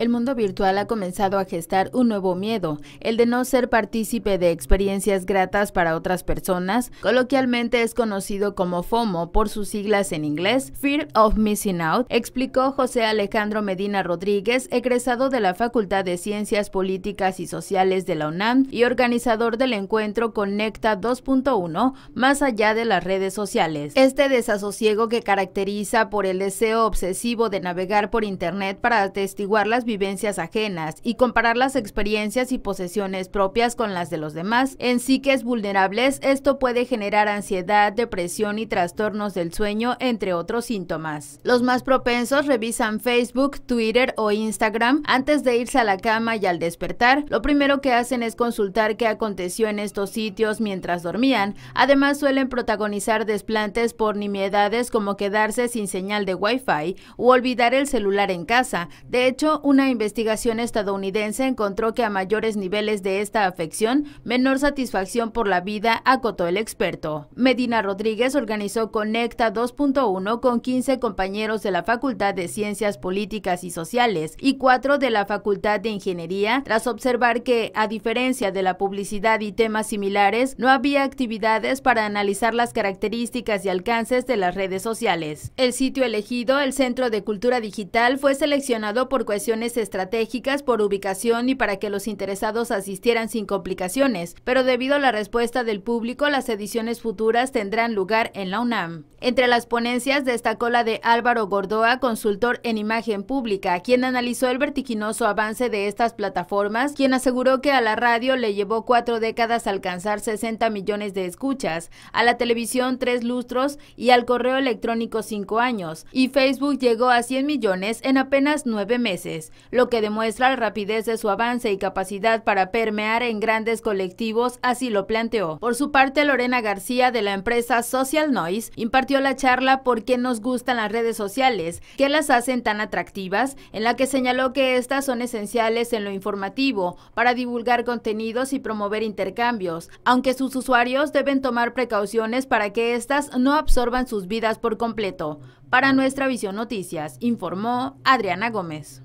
El mundo virtual ha comenzado a gestar un nuevo miedo, el de no ser partícipe de experiencias gratas para otras personas, coloquialmente es conocido como FOMO por sus siglas en inglés, Fear of Missing Out, explicó José Alejandro Medina Rodríguez, egresado de la Facultad de Ciencias Políticas y Sociales de la UNAM y organizador del encuentro Conecta 2.1, más allá de las redes sociales. Este desasosiego que caracteriza por el deseo obsesivo de navegar por Internet para atestiguar las vivencias ajenas y comparar las experiencias y posesiones propias con las de los demás. En psiques vulnerables, esto puede generar ansiedad, depresión y trastornos del sueño, entre otros síntomas. Los más propensos revisan Facebook, Twitter o Instagram antes de irse a la cama y al despertar. Lo primero que hacen es consultar qué aconteció en estos sitios mientras dormían. Además, suelen protagonizar desplantes por nimiedades como quedarse sin señal de Wi-Fi o olvidar el celular en casa. De hecho, una una investigación estadounidense encontró que a mayores niveles de esta afección, menor satisfacción por la vida, acotó el experto. Medina Rodríguez organizó Conecta 2.1 con 15 compañeros de la Facultad de Ciencias Políticas y Sociales y 4 de la Facultad de Ingeniería, tras observar que, a diferencia de la publicidad y temas similares, no había actividades para analizar las características y alcances de las redes sociales. El sitio elegido, el Centro de Cultura Digital, fue seleccionado por cuestiones estratégicas por ubicación y para que los interesados asistieran sin complicaciones, pero debido a la respuesta del público, las ediciones futuras tendrán lugar en la UNAM. Entre las ponencias destacó la de Álvaro Gordoa, consultor en imagen pública, quien analizó el vertiginoso avance de estas plataformas, quien aseguró que a la radio le llevó cuatro décadas alcanzar 60 millones de escuchas, a la televisión tres lustros y al correo electrónico cinco años, y Facebook llegó a 100 millones en apenas nueve meses lo que demuestra la rapidez de su avance y capacidad para permear en grandes colectivos, así lo planteó. Por su parte, Lorena García de la empresa Social Noise impartió la charla ¿Por qué nos gustan las redes sociales? ¿Qué las hacen tan atractivas? En la que señaló que estas son esenciales en lo informativo para divulgar contenidos y promover intercambios, aunque sus usuarios deben tomar precauciones para que éstas no absorban sus vidas por completo. Para nuestra visión noticias, informó Adriana Gómez.